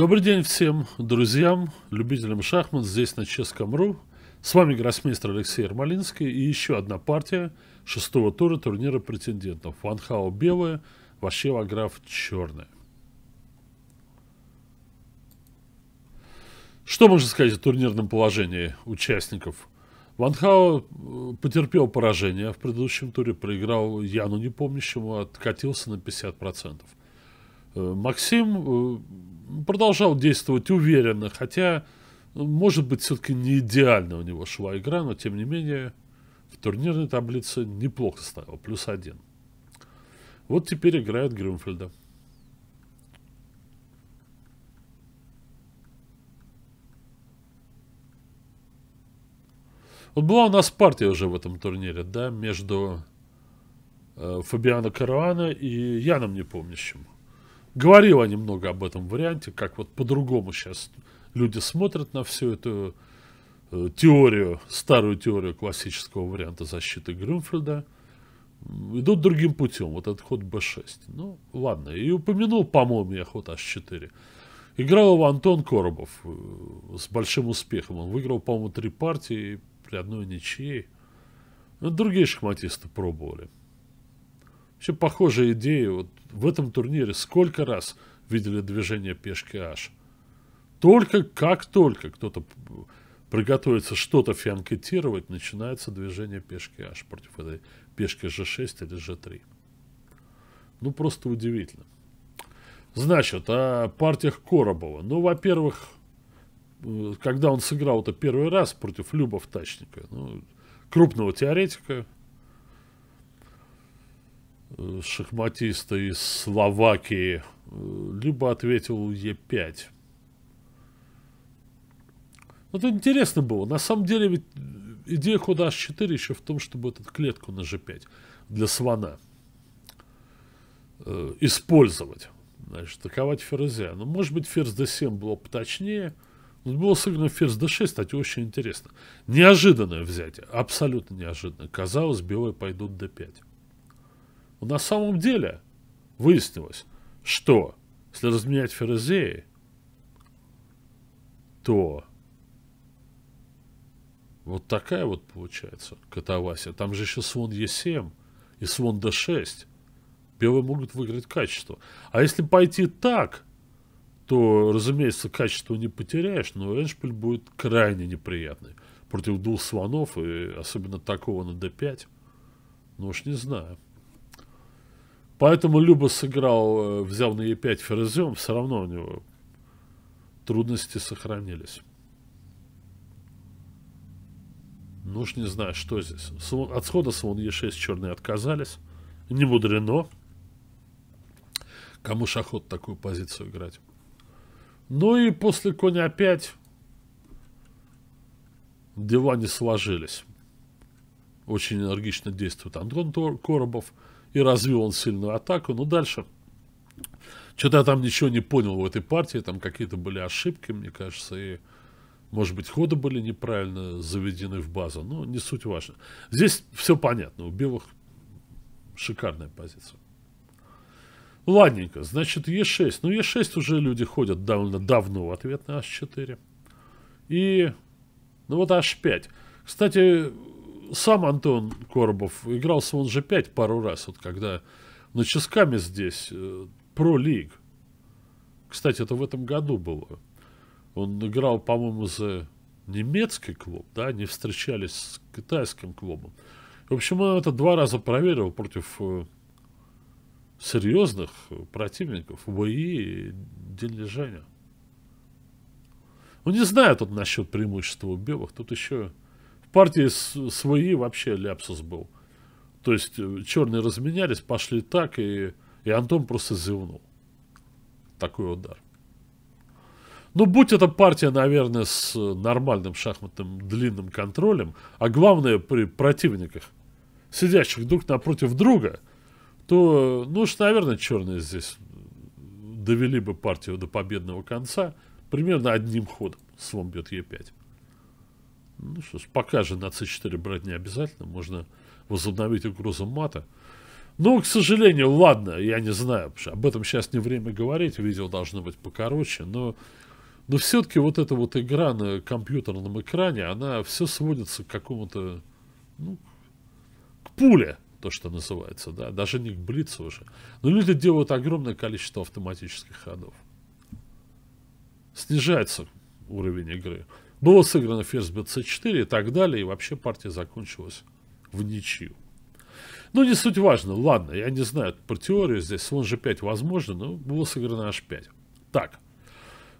Добрый день всем друзьям, любителям шахмат здесь на Ческом.ру. С вами гроссмейстер Алексей Ермолинский и еще одна партия шестого тура турнира претендентов. Ван Хао белая, Вашева граф черная. Что можно сказать о турнирном положении участников? Ван э, потерпел поражение в предыдущем туре, проиграл Яну Непомнящему, откатился на 50%. Э, Максим э, продолжал действовать уверенно, хотя, э, может быть, все-таки не идеально у него шла игра, но, тем не менее, в турнирной таблице неплохо ставил, плюс один. Вот теперь играет Грюнфельда. Вот была у нас партия уже в этом турнире, да, между э, Фабиано Каруана и Яном Непомнящим. Говорил я немного об этом варианте, как вот по-другому сейчас люди смотрят на всю эту э, теорию, старую теорию классического варианта защиты Грюнфельда, идут другим путем. Вот этот ход b6. Ну, ладно. И упомянул, по-моему, я ход h4. Играл его Антон Коробов э, с большим успехом. Он выиграл, по-моему, три партии при одной ничьей. Ну, другие шахматисты пробовали. Вообще похожая идея. Вот в этом турнире сколько раз видели движение пешки H. Только как только кто-то приготовится что-то фианкетировать, начинается движение пешки H против этой пешки G6 или G3. Ну, просто удивительно. Значит, о партиях Коробова. Ну, во-первых, э, когда он сыграл это первый раз против Любов Тачника, ну, крупного теоретика, Э, шахматиста из Словакии, э, либо ответил Е5. Вот ну, интересно было. На самом деле ведь идея хода h4 еще в том, чтобы эту клетку на g5 для слона э, использовать. Значит, атаковать ферзя. Ну, может быть, ферзь d7 было поточнее. Но было сыграно ферзь d6, кстати, очень интересно. Неожиданное взятие. Абсолютно неожиданно. Казалось, белые пойдут d5. На самом деле выяснилось, что если разменять ферозеи, то вот такая вот получается катавасия. Там же еще слон Е7 и слон Д6. Белые могут выиграть качество. А если пойти так, то, разумеется, качество не потеряешь, но Эншпиль будет крайне неприятный. Против двух слонов, и особенно такого на d5. Ну уж не знаю. Поэтому Люба сыграл, э, взял на Е5 ферзем, все равно у него трудности сохранились. Ну уж не знаю, что здесь. От схода слон Е6 черные отказались. Не мудрено. Кому шахот такую позицию играть? Ну и после коня опять дела не сложились. Очень энергично действует Антон Коробов и развил он сильную атаку. Но дальше что-то я там ничего не понял в этой партии, там какие-то были ошибки, мне кажется, и, может быть, ходы были неправильно заведены в базу, но не суть важна. Здесь все понятно, у белых шикарная позиция. Ладненько, значит, Е6. Ну, Е6 уже люди ходят довольно давно в ответ на H4. И, ну вот H5. Кстати, сам Антон Коробов игрался он же 5 пару раз, вот когда на Ческаме здесь, э, про лиг. Кстати, это в этом году было. Он играл, по-моему, за немецкий клуб, да, они встречались с китайским клубом. В общем, он это два раза проверил против э, серьезных противников ВИ и Дельнижаня. Ну, не знаю тут насчет преимущества у белых, тут еще партии свои вообще ляпсус был. То есть э, черные разменялись, пошли так, и, и Антон просто зевнул. Такой удар. Ну, будь это партия, наверное, с нормальным шахматным длинным контролем, а главное при противниках, сидящих друг напротив друга, то, ну уж, наверное, черные здесь довели бы партию до победного конца примерно одним ходом. Слон бьет Е5. Ну что ж, пока же на С4 брать не обязательно, можно возобновить угрозу мата. Ну, к сожалению, ладно, я не знаю, об этом сейчас не время говорить, видео должно быть покороче, но, но все-таки вот эта вот игра на компьютерном экране, она все сводится к какому-то, ну, к пуле, то, что называется, да, даже не к блицу уже. Но люди делают огромное количество автоматических ходов. Снижается уровень игры. Было сыграно ферзь bc4 и так далее, и вообще партия закончилась в ничью. Ну, не суть важно, ладно, я не знаю про теорию здесь, слон g5 возможно, но было сыграно h5. Так,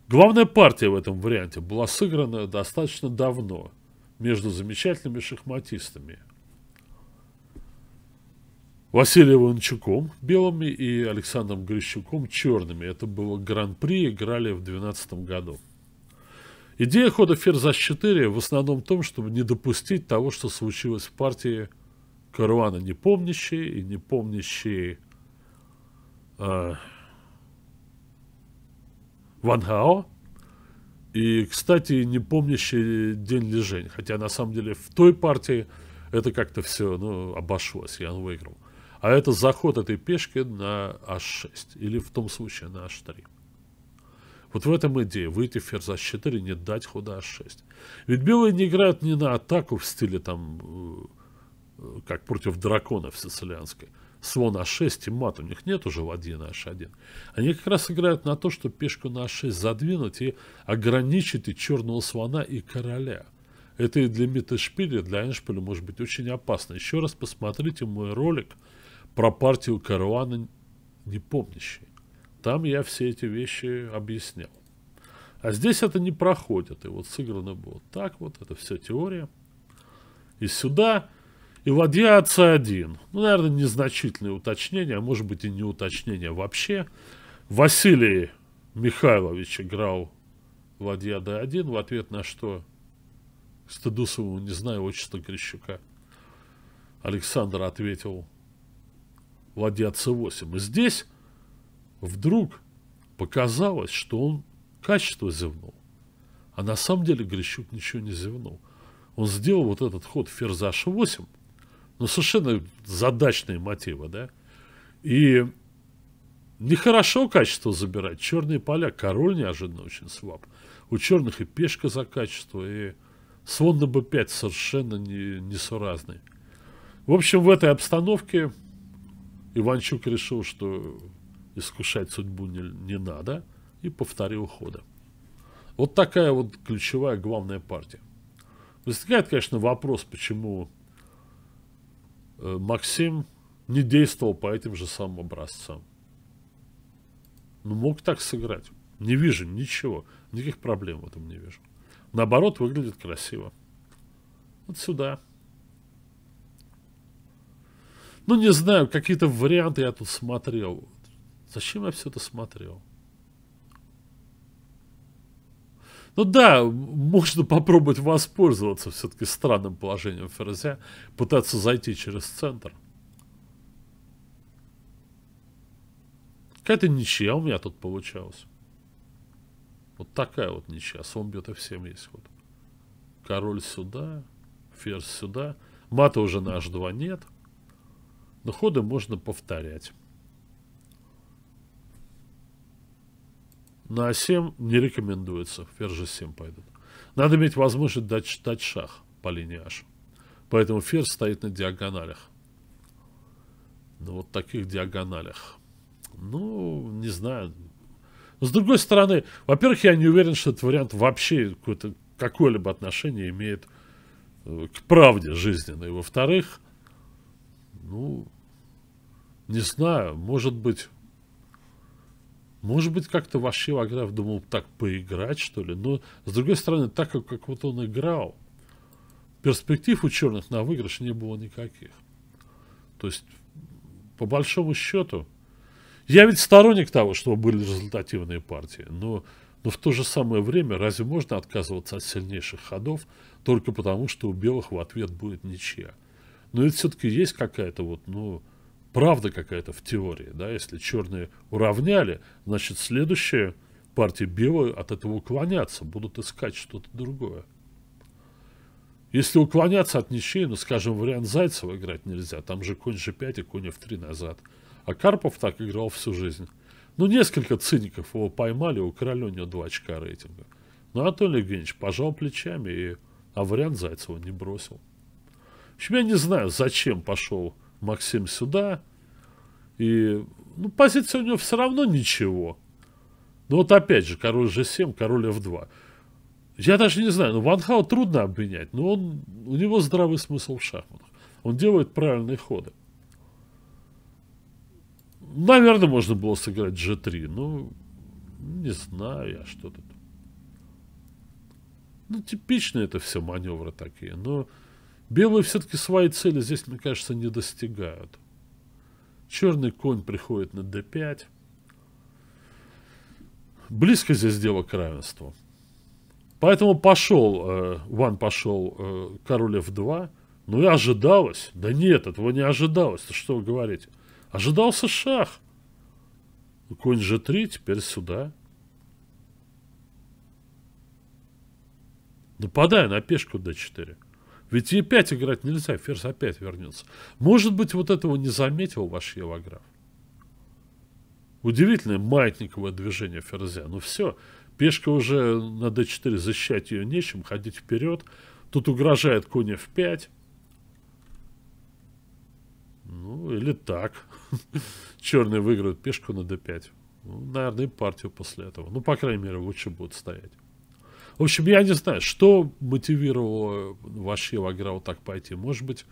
главная партия в этом варианте была сыграна достаточно давно, между замечательными шахматистами. Василием Иванчуком белыми и Александром Грищуком черными. Это было гран-при, играли в 2012 году. Идея хода Ферза-4 в основном в том, чтобы не допустить того, что случилось в партии Каруана непомнящие и непомнящие э, Ван Хао. И, кстати, не непомнящий День Лежень. Хотя, на самом деле, в той партии это как-то все ну, обошлось, и выиграл. А это заход этой пешки на h6. Или в том случае на h3. Вот в этом идея. Выйти ферзь h4, не дать хода h6. А Ведь белые не играют не на атаку в стиле там, э, э, как против дракона в сицилианской. Слон а6 и мат у них нет уже в 1 h1. А Они как раз играют на то, что пешку на h6 а задвинуть и ограничить и черного слона, и короля. Это и для и для Эншпиля может быть очень опасно. Еще раз посмотрите мой ролик про партию Каруана непомнящий. Там я все эти вещи объяснял. А здесь это не проходит. И вот сыграно было так вот. Это вся теория. И сюда. И ладья отца 1. Ну, наверное, незначительное уточнение, а может быть и не уточнение вообще. Василий Михайлович играл ладья d1, в ответ на что, стыду своему, не знаю отчества Крещука, Александр ответил ладья c8. И здесь Вдруг показалось, что он качество зевнул. А на самом деле Грищук ничего не зевнул. Он сделал вот этот ход ферзь 8 ну, совершенно задачные мотивы, да? И нехорошо качество забирать. Черные поля, король неожиданно очень слаб. У черных и пешка за качество, и слон на b5 совершенно не, несуразный. В общем, в этой обстановке Иванчук решил, что искушать судьбу не, не надо, и по вторе ухода. Вот такая вот ключевая главная партия. Возникает, конечно, вопрос, почему э, Максим не действовал по этим же самым образцам. Ну, мог так сыграть. Не вижу ничего. Никаких проблем в этом не вижу. Наоборот, выглядит красиво. Вот сюда. Ну, не знаю, какие-то варианты я тут смотрел. Зачем я все это смотрел? Ну да, можно попробовать воспользоваться все-таки странным положением ферзя, пытаться зайти через центр. Какая-то ничья у меня тут получалась. Вот такая вот ничья. Сон бьет и всем есть ход. Король сюда, ферзь сюда. Мата уже на h2 нет. Но ходы можно повторять. На 7 не рекомендуется, ферзь же 7 пойдут. Надо иметь возможность дать, дать шах по линии h. Поэтому ферзь стоит на диагоналях. На вот таких диагоналях. Ну, не знаю. С другой стороны, во-первых, я не уверен, что этот вариант вообще какое-то какое-либо отношение имеет э, к правде жизненной. Во-вторых, ну, не знаю, может быть, может быть, как-то вошил ваграф думал так поиграть, что ли. Но, с другой стороны, так как, как вот он играл, перспектив у черных на выигрыш не было никаких. То есть, по большому счету, я ведь сторонник того, чтобы были результативные партии, но, но в то же самое время разве можно отказываться от сильнейших ходов только потому, что у белых в ответ будет ничья? Но ведь все-таки есть какая-то вот, ну, правда какая-то в теории, да, если черные уравняли, значит, следующие партии белые от этого уклоняться, будут искать что-то другое. Если уклоняться от ничьей, ну, скажем, вариант Зайцева играть нельзя, там же конь же 5 и конь в 3 назад. А Карпов так играл всю жизнь. Ну, несколько циников его поймали, украли у него 2 очка рейтинга. Но ну, Анатолий Евгеньевич пожал плечами, и... а вариант Зайцева не бросил. В общем, я не знаю, зачем пошел Максим сюда. И ну, позиция у него все равно ничего. Но вот опять же, король g7, король f2. Я даже не знаю, ну Ванхау трудно обвинять, но он, у него здравый смысл в шахматах. Он делает правильные ходы. Наверное, можно было сыграть g3, но не знаю я, что тут. Ну, типично это все маневры такие, но... Белые все-таки свои цели здесь, мне кажется, не достигают. Черный конь приходит на d5. Близко здесь дело к равенству. Поэтому пошел, э, Ван пошел э, король f2. Ну и ожидалось. Да нет, этого не ожидалось. -то что вы говорите? Ожидался шах. Ну, конь g3, теперь сюда. Нападая на пешку d4. Ведь е 5 играть нельзя, ферзь опять вернется. Может быть, вот этого не заметил ваш Еваграф. Удивительное маятниковое движение ферзя. Ну все, пешка уже на d4, защищать ее нечем, ходить вперед. Тут угрожает конь f5. Ну, или так. Черные выиграют пешку на d5. Ну, наверное, и партию после этого. Ну, по крайней мере, лучше будет стоять. В общем, я не знаю, что мотивировало вообще Вагра вот так пойти. Может быть,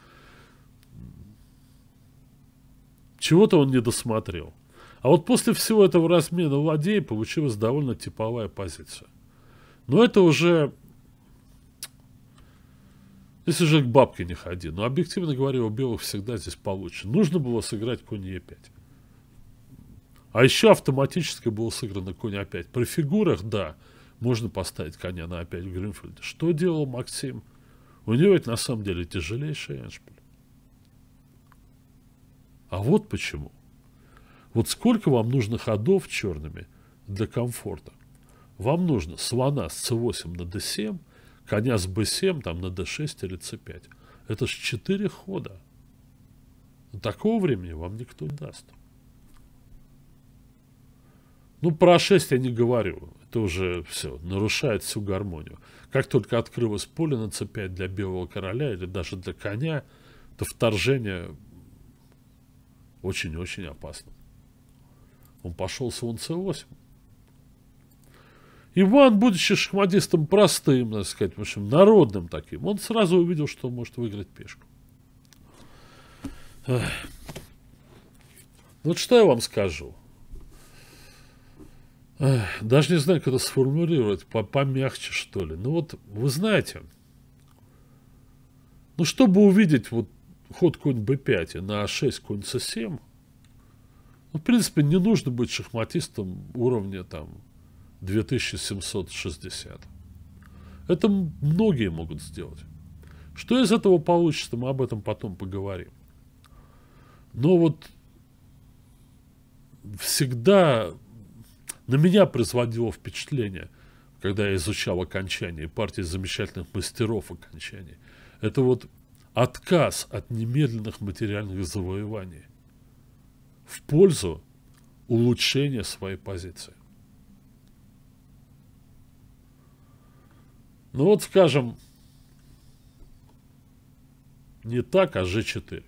чего-то он не досмотрел. А вот после всего этого размена владей получилась довольно типовая позиция. Но это уже... Если же к бабке не ходи. Но, объективно говоря, у белых всегда здесь получше. Нужно было сыграть конь а Е5. А еще автоматически было сыграно конь а А5. При фигурах, да можно поставить коня на опять Грюнфельда. Что делал Максим? У него ведь на самом деле тяжелейший эншпиль. А вот почему. Вот сколько вам нужно ходов черными для комфорта? Вам нужно слона с c8 на d7, коня с b7 там на d6 или c5. Это ж 4 хода. Такого времени вам никто не даст. Ну, про 6 а я не говорю тоже все, нарушает всю гармонию. Как только открылось поле на c5 для белого короля или даже для коня, то вторжение очень-очень опасно. Он пошел с c8. Иван, будучи шахматистом простым, так сказать, в общем, народным таким, он сразу увидел, что может выиграть пешку. Эх. Вот что я вам скажу. Даже не знаю, как это сформулировать, по помягче, что ли. Ну вот, вы знаете, ну чтобы увидеть вот ход конь b5 и на 6 конь c7, ну, в принципе, не нужно быть шахматистом уровня там 2760. Это многие могут сделать. Что из этого получится, мы об этом потом поговорим. Но вот всегда на меня производило впечатление, когда я изучал окончание партии замечательных мастеров окончаний. Это вот отказ от немедленных материальных завоеваний в пользу улучшения своей позиции. Ну вот, скажем, не так, а G4.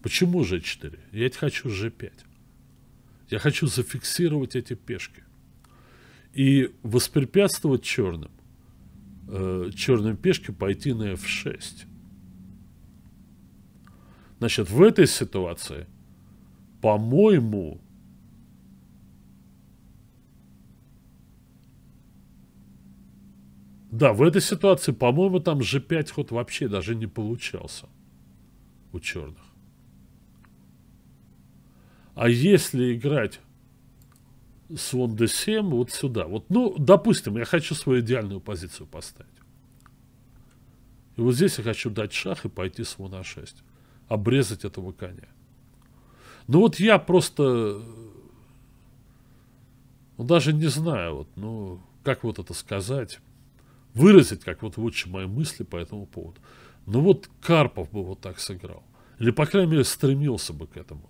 Почему G4? Я хочу G5. Я хочу зафиксировать эти пешки и воспрепятствовать черным, э, черным пешке пойти на f6. Значит, в этой ситуации, по-моему, да, в этой ситуации, по-моему, там g5 ход вообще даже не получался у черных. А если играть с вот d7 вот сюда. Вот, ну, допустим, я хочу свою идеальную позицию поставить. И вот здесь я хочу дать шах и пойти с слона 6. Обрезать этого коня. Ну вот я просто... Ну даже не знаю, вот, ну, как вот это сказать. Выразить, как вот лучше мои мысли по этому поводу. Ну вот Карпов бы вот так сыграл. Или, по крайней мере, стремился бы к этому.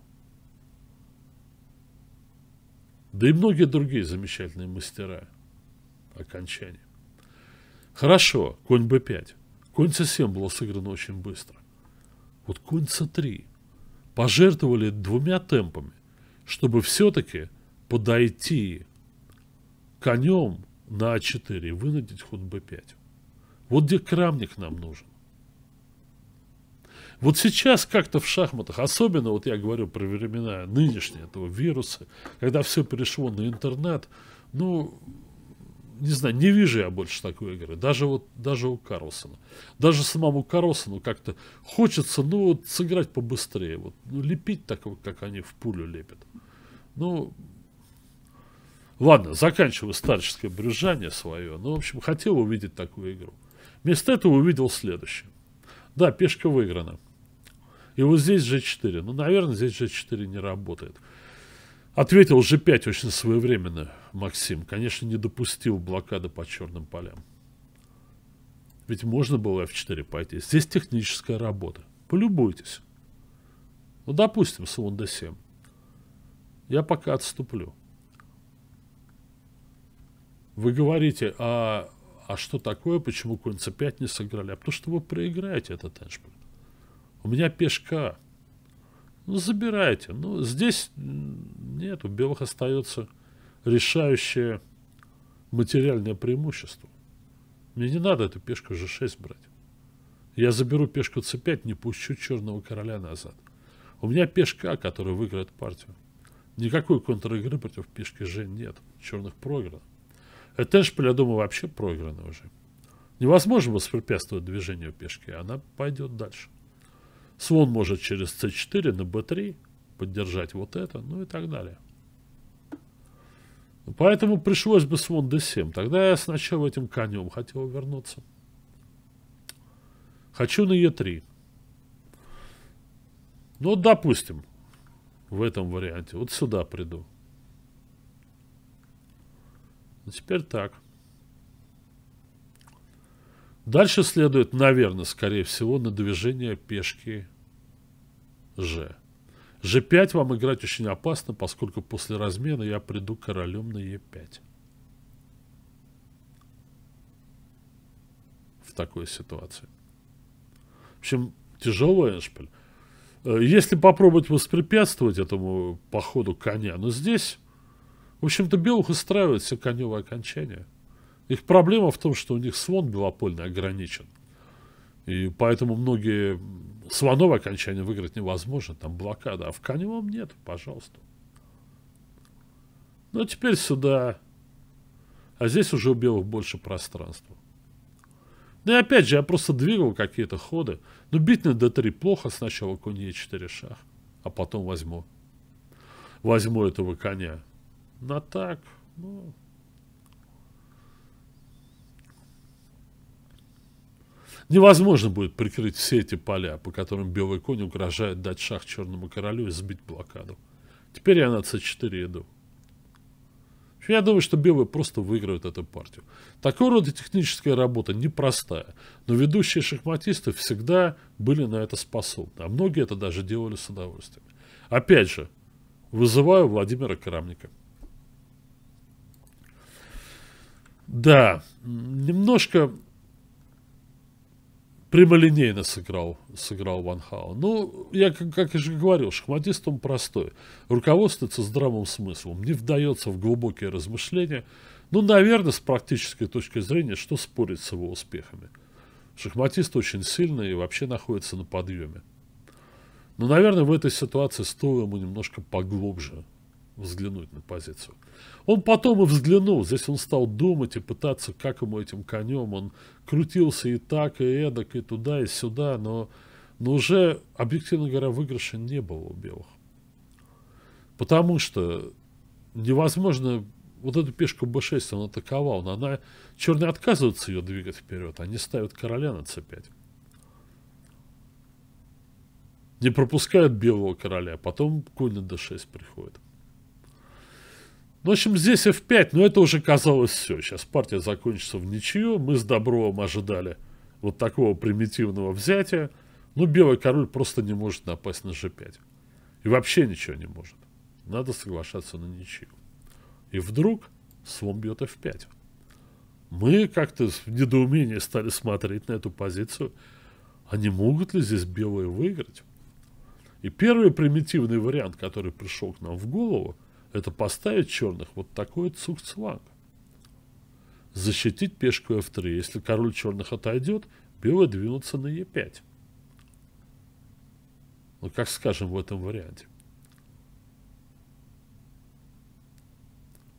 Да и многие другие замечательные мастера окончания. Хорошо, конь b5. Конь c7 было сыграно очень быстро. Вот конь c3. Пожертвовали двумя темпами, чтобы все-таки подойти конем на а4 и вынудить ход b5. Вот где крамник нам нужен. Вот сейчас как-то в шахматах, особенно вот я говорю про времена нынешнего этого вируса, когда все перешло на интернет, ну, не знаю, не вижу я больше такой игры. Даже вот даже у Карлсона. Даже самому Карлсону как-то хочется, ну, вот, сыграть побыстрее. Вот, ну, лепить так, вот, как они в пулю лепят. Ну, ладно, заканчиваю старческое брюзжание свое. Ну, в общем, хотел увидеть такую игру. Вместо этого увидел следующее. Да, пешка выиграна. И вот здесь G4. Ну, наверное, здесь G4 не работает. Ответил G5 очень своевременно Максим. Конечно, не допустил блокады по черным полям. Ведь можно было F4 пойти. Здесь техническая работа. Полюбуйтесь. Ну, допустим, слон D7. Я пока отступлю. Вы говорите, а, а что такое, почему конь c5 не сыграли? А потому что вы проиграете этот эндшпиль. У меня пешка. Ну, забирайте. Ну, здесь нет, у белых остается решающее материальное преимущество. Мне не надо эту пешку g6 брать. Я заберу пешку c5, не пущу черного короля назад. У меня пешка, которая выиграет партию. Никакой контр-игры против пешки g нет. Черных проиграно. Этеншпиль, я думаю, вообще проиграна уже. Невозможно воспрепятствовать движению пешки. Она пойдет дальше. Свон может через c4 на b3 поддержать вот это, ну и так далее. Ну, поэтому пришлось бы свон d7. Тогда я сначала этим конем хотел вернуться. Хочу на e3. Ну, вот допустим, в этом варианте. Вот сюда приду. Ну, теперь так. Дальше следует, наверное, скорее всего, на движение пешки G. G5 вам играть очень опасно, поскольку после размена я приду королем на E5. В такой ситуации. В общем, тяжелый эншпиль. Э, если попробовать воспрепятствовать этому походу коня, но здесь, в общем-то, белых устраивает все коневое окончание. Их проблема в том, что у них свон белопольный ограничен. И поэтому многие слоновое окончание выиграть невозможно, там блокада. А в коневом нет, пожалуйста. Ну, а теперь сюда. А здесь уже у белых больше пространства. Ну и опять же, я просто двигал какие-то ходы. Ну, бить на d3 плохо. Сначала конь e4 шах. А потом возьму. Возьму этого коня. На так, ну, Невозможно будет прикрыть все эти поля, по которым белый конь угрожает дать шах черному королю и сбить блокаду. Теперь я на c4 иду. Я думаю, что белые просто выиграют эту партию. Такого рода техническая работа непростая, но ведущие шахматисты всегда были на это способны, а многие это даже делали с удовольствием. Опять же, вызываю Владимира Карамника. Да, немножко прямолинейно сыграл, сыграл Ван Хау. Ну, я, как, я же говорил, шахматист он простой. Руководствуется здравым смыслом, не вдается в глубокие размышления. Ну, наверное, с практической точки зрения, что спорить с его успехами. Шахматист очень сильный и вообще находится на подъеме. Но, наверное, в этой ситуации стоило ему немножко поглубже взглянуть на позицию. Он потом и взглянул, здесь он стал думать и пытаться, как ему этим конем, он крутился и так, и эдак, и туда, и сюда, но, но уже, объективно говоря, выигрыша не было у белых. Потому что невозможно, вот эту пешку b6 он атаковал, но она, черные отказываются ее двигать вперед, они ставят короля на c5 не пропускают белого короля, а потом конь на d6 приходит. В общем, здесь F5, но это уже казалось все. Сейчас партия закончится в ничью. Мы с Добровым ожидали вот такого примитивного взятия. Ну, белый король просто не может напасть на G5. И вообще ничего не может. Надо соглашаться на ничью. И вдруг слон бьет F5. Мы как-то в недоумении стали смотреть на эту позицию. А не могут ли здесь белые выиграть? И первый примитивный вариант, который пришел к нам в голову – это поставить черных вот такой цукцванг. Защитить пешку f3. Если король черных отойдет, белые двинутся на e5. Ну, как скажем в этом варианте.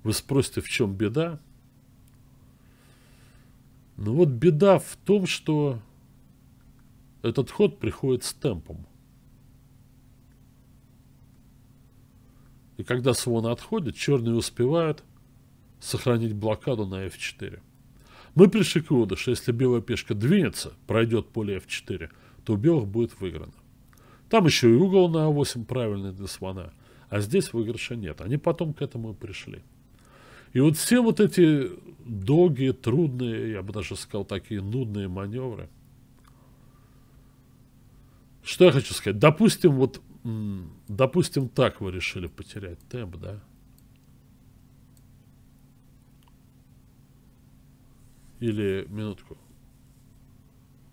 Вы спросите, в чем беда? Ну вот беда в том, что этот ход приходит с темпом. И когда Свон отходит, черные успевают сохранить блокаду на f4. Мы пришли к выводу, что если белая пешка двинется, пройдет поле f4, то у белых будет выиграно. Там еще и угол на a8 а правильный для свона, а здесь выигрыша нет. Они потом к этому и пришли. И вот все вот эти долгие, трудные, я бы даже сказал, такие нудные маневры. Что я хочу сказать? Допустим, вот Допустим, так вы решили потерять темп, да? Или, минутку.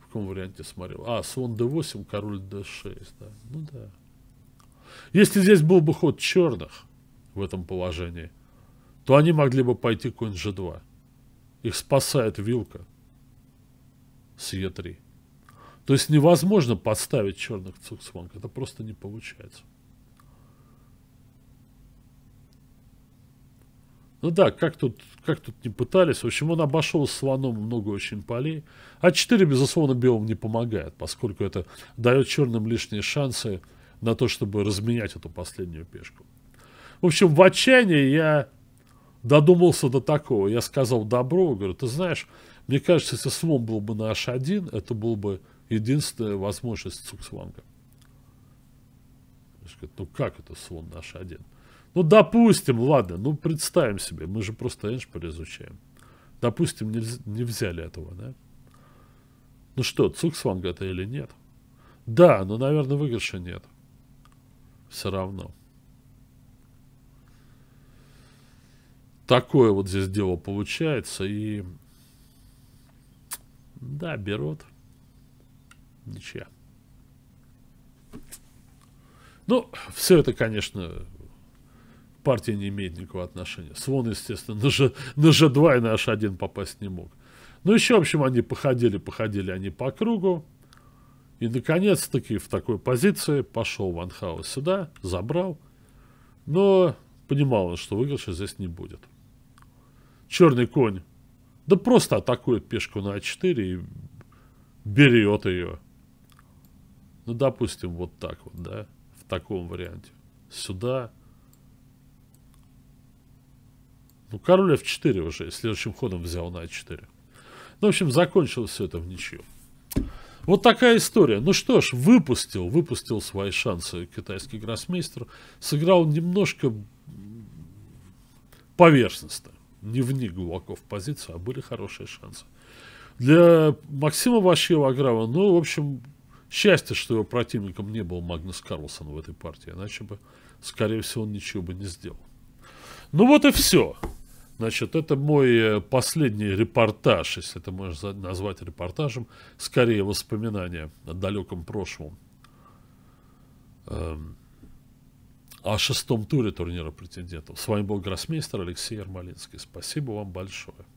В каком варианте смотрел? А, слон d8, король d6, да. Ну да. Если здесь был бы ход черных в этом положении, то они могли бы пойти конь g2. Их спасает вилка с e3. То есть невозможно подставить черных цуксванг. Это просто не получается. Ну да, как тут, как тут не пытались. В общем, он обошел слоном много очень полей. А 4, безусловно, белым не помогает, поскольку это дает черным лишние шансы на то, чтобы разменять эту последнюю пешку. В общем, в отчаянии я додумался до такого. Я сказал добро, говорю, ты знаешь, мне кажется, если слон был бы на h1, это был бы единственная возможность Цуксванга. Ну как это слон наш один? Ну допустим, ладно, ну представим себе, мы же просто Эншпиль изучаем. Допустим, не, не взяли этого, да? Ну что, Цуксванг это или нет? Да, но, наверное, выигрыша нет. Все равно. Такое вот здесь дело получается. И да, берут. Ничья. Ну, все это, конечно, партия не имеет никакого отношения. Свон, естественно, на, Ж, на G2 и на H1 попасть не мог. Ну, еще, в общем, они походили, походили они по кругу. И, наконец-таки, в такой позиции пошел Ван Хаус сюда, забрал. Но понимал он, что выигрыша здесь не будет. Черный конь, да просто атакует пешку на А4 и берет ее. Ну, допустим, вот так вот, да, в таком варианте. Сюда. Ну, король f4 уже, следующим ходом взял на a4. А ну, в общем, закончилось все это в ничью. Вот такая история. Ну что ж, выпустил, выпустил свои шансы китайский гроссмейстер. Сыграл немножко поверхностно, не вник глубоко в позицию, а были хорошие шансы. Для Максима Ващева Аграва, ну, в общем, Счастье, что его противником не был Магнус Карлсон в этой партии, иначе бы, скорее всего, он ничего бы не сделал. Ну вот и все. Значит, это мой э, последний репортаж, если это можно назвать репортажем, скорее воспоминания о далеком прошлом. Эм, о шестом туре турнира претендентов. С вами был гроссмейстер Алексей Ермолинский. Спасибо вам большое.